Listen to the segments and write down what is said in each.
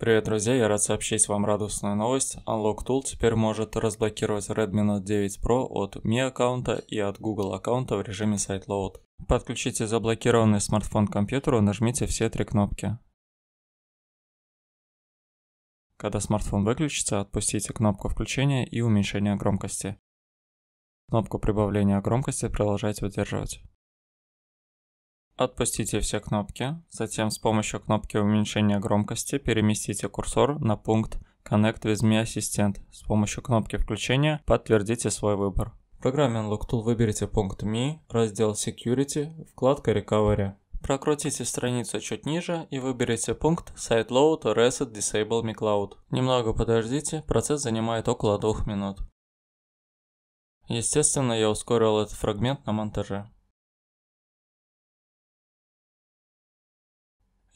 Привет, друзья! Я рад сообщить вам радостную новость. Unlock Tool теперь может разблокировать Redmi Note 9 Pro от Mi аккаунта и от Google аккаунта в режиме Site Подключите заблокированный смартфон к компьютеру, нажмите все три кнопки. Когда смартфон выключится, отпустите кнопку включения и уменьшения громкости. Кнопку прибавления громкости продолжайте удерживать. Отпустите все кнопки, затем с помощью кнопки уменьшения громкости переместите курсор на пункт Connect with Me Assistant. С помощью кнопки включения подтвердите свой выбор. В программе Unlock Tool выберите пункт Me, раздел Security, вкладка Recovery. Прокрутите страницу чуть ниже и выберите пункт Sideload Reset Disable Me Cloud. Немного подождите, процесс занимает около двух минут. Естественно, я ускорил этот фрагмент на монтаже.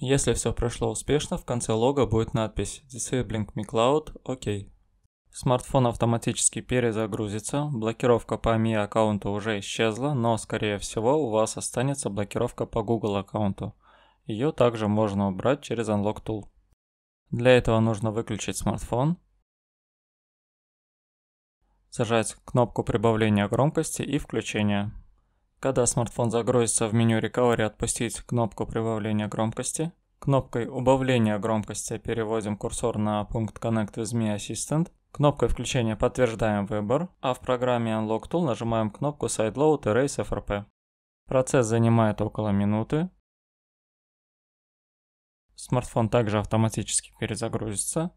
Если все прошло успешно, в конце лога будет надпись Disabling Mi Cloud OK. Смартфон автоматически перезагрузится, блокировка по Mi аккаунту уже исчезла, но скорее всего у вас останется блокировка по Google аккаунту. Ее также можно убрать через Unlock Tool. Для этого нужно выключить смартфон, зажать кнопку прибавления громкости и включения. Когда смартфон загрузится в меню Recovery, отпустить кнопку прибавления громкости. Кнопкой убавления громкости переводим курсор на пункт Connect with Me Assistant. Кнопкой включения подтверждаем выбор, а в программе Unlock Tool нажимаем кнопку Sideload Race FRP. Процесс занимает около минуты. Смартфон также автоматически перезагрузится.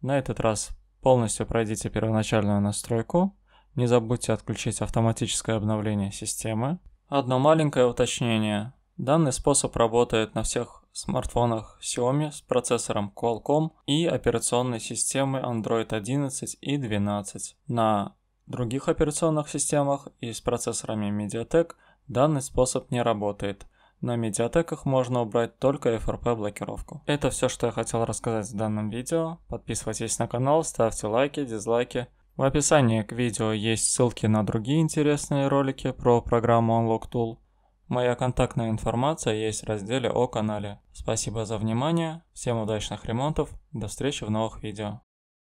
На этот раз полностью пройдите первоначальную настройку. Не забудьте отключить автоматическое обновление системы. Одно маленькое уточнение. Данный способ работает на всех смартфонах Xiaomi с процессором Qualcomm и операционной системой Android 11 и 12. На других операционных системах и с процессорами MediaTek данный способ не работает. На медиатеках можно убрать только FRP-блокировку. Это все, что я хотел рассказать в данном видео. Подписывайтесь на канал, ставьте лайки, дизлайки. В описании к видео есть ссылки на другие интересные ролики про программу Unlock Tool. Моя контактная информация есть в разделе о канале. Спасибо за внимание, всем удачных ремонтов, до встречи в новых видео.